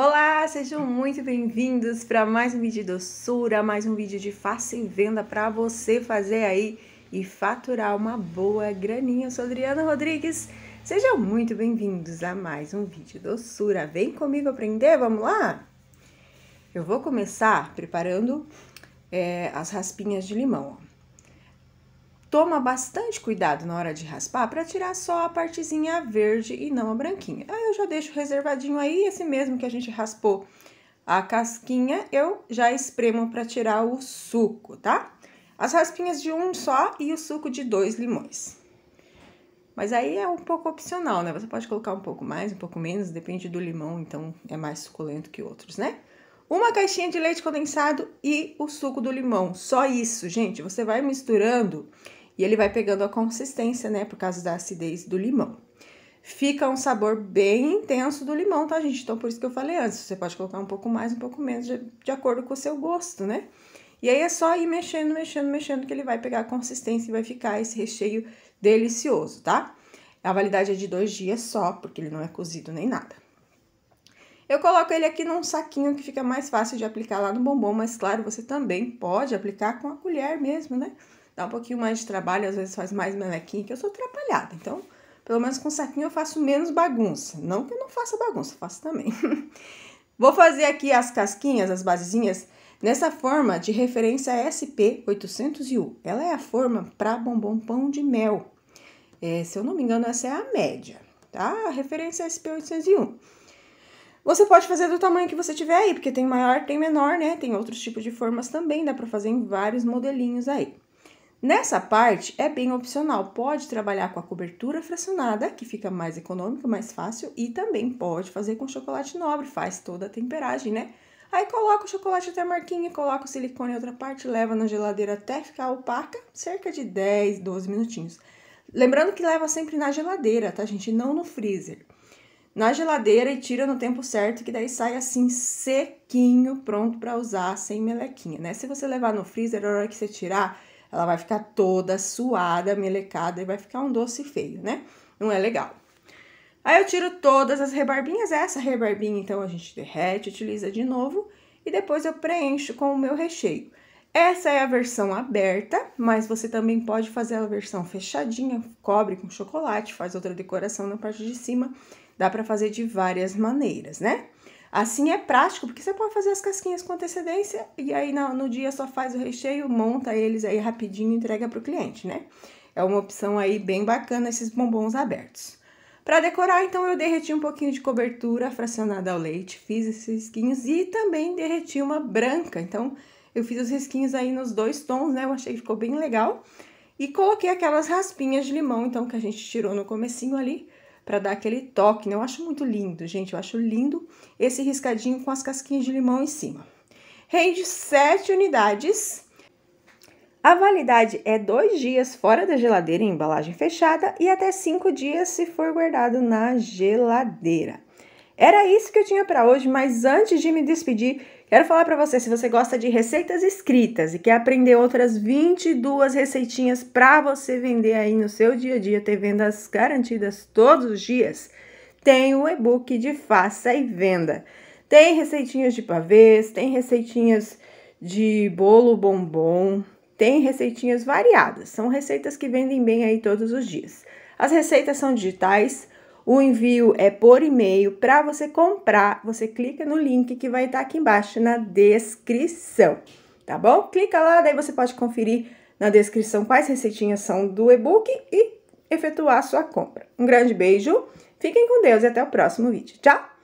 Olá, sejam muito bem-vindos para mais um vídeo de doçura, mais um vídeo de faça e venda para você fazer aí e faturar uma boa graninha. Eu sou Adriana Rodrigues, sejam muito bem-vindos a mais um vídeo de doçura. Vem comigo aprender, vamos lá? Eu vou começar preparando é, as raspinhas de limão. Toma bastante cuidado na hora de raspar para tirar só a partezinha verde e não a branquinha. Aí eu já deixo reservadinho aí, esse mesmo que a gente raspou a casquinha, eu já espremo para tirar o suco, tá? As raspinhas de um só e o suco de dois limões. Mas aí é um pouco opcional, né? Você pode colocar um pouco mais, um pouco menos, depende do limão, então é mais suculento que outros, né? Uma caixinha de leite condensado e o suco do limão, só isso, gente. Você vai misturando e ele vai pegando a consistência, né, por causa da acidez do limão. Fica um sabor bem intenso do limão, tá, gente? Então, por isso que eu falei antes, você pode colocar um pouco mais, um pouco menos, de, de acordo com o seu gosto, né? E aí é só ir mexendo, mexendo, mexendo, que ele vai pegar a consistência e vai ficar esse recheio delicioso, tá? A validade é de dois dias só, porque ele não é cozido nem nada. Eu coloco ele aqui num saquinho que fica mais fácil de aplicar lá no bombom, mas claro, você também pode aplicar com a colher mesmo, né? dá um pouquinho mais de trabalho, às vezes faz mais melequinha, que eu sou atrapalhada. Então, pelo menos com saquinho eu faço menos bagunça. Não que eu não faça bagunça, faço também. Vou fazer aqui as casquinhas, as basezinhas, nessa forma de referência é SP800U. Ela é a forma para bombom pão de mel. É, se eu não me engano, essa é a média, tá? A referência é SP801. Você pode fazer do tamanho que você tiver aí, porque tem maior, tem menor, né? Tem outros tipos de formas também, dá para fazer em vários modelinhos aí. Nessa parte é bem opcional, pode trabalhar com a cobertura fracionada, que fica mais econômica, mais fácil, e também pode fazer com chocolate nobre, faz toda a temperagem, né? Aí coloca o chocolate até a marquinha, coloca o silicone em outra parte, leva na geladeira até ficar opaca, cerca de 10, 12 minutinhos. Lembrando que leva sempre na geladeira, tá, gente? Não no freezer. Na geladeira e tira no tempo certo, que daí sai assim sequinho, pronto para usar, sem melequinha, né? Se você levar no freezer, a hora que você tirar, ela vai ficar toda suada, melecada e vai ficar um doce feio, né? Não é legal. Aí eu tiro todas as rebarbinhas, essa rebarbinha então a gente derrete, utiliza de novo e depois eu preencho com o meu recheio. Essa é a versão aberta, mas você também pode fazer a versão fechadinha, cobre com chocolate, faz outra decoração na parte de cima. Dá para fazer de várias maneiras, né? Assim é prático, porque você pode fazer as casquinhas com antecedência e aí no, dia só faz o recheio, monta eles aí rapidinho e entrega para o cliente, né? É uma opção aí bem bacana esses bombons abertos. Para decorar, então, eu derreti um pouquinho de cobertura fracionada ao leite, fiz esses risquinhos e também derreti uma branca. Então, eu fiz os risquinhos aí nos dois tons, né? Eu achei que ficou bem legal. E coloquei aquelas raspinhas de limão, então, que a gente tirou no comecinho ali, para dar aquele toque, né? Eu acho muito lindo, gente, eu acho lindo esse riscadinho com as casquinhas de limão em cima. Rende 7 unidades. A validade é 2 dias fora da geladeira em embalagem fechada e até 5 dias se for guardado na geladeira. Era isso que eu tinha para hoje, mas antes de me despedir, Quero falar para você, se você gosta de receitas escritas e quer aprender outras 22 receitinhas para você vender aí no seu dia a dia, ter vendas garantidas todos os dias, tem o e-book de Faça e Venda. Tem receitinhas de pavês, tem receitinhas de bolo bombom, tem receitinhas variadas. São receitas que vendem bem aí todos os dias. As receitas são digitais, o envio é por e-mail. Para você comprar, você clica no link que vai estar tá aqui embaixo na descrição, tá bom? Clica lá, daí você pode conferir na descrição quais receitinhas são do e-book e efetuar a sua compra. Um grande beijo, fiquem com Deus e até o próximo vídeo. Tchau!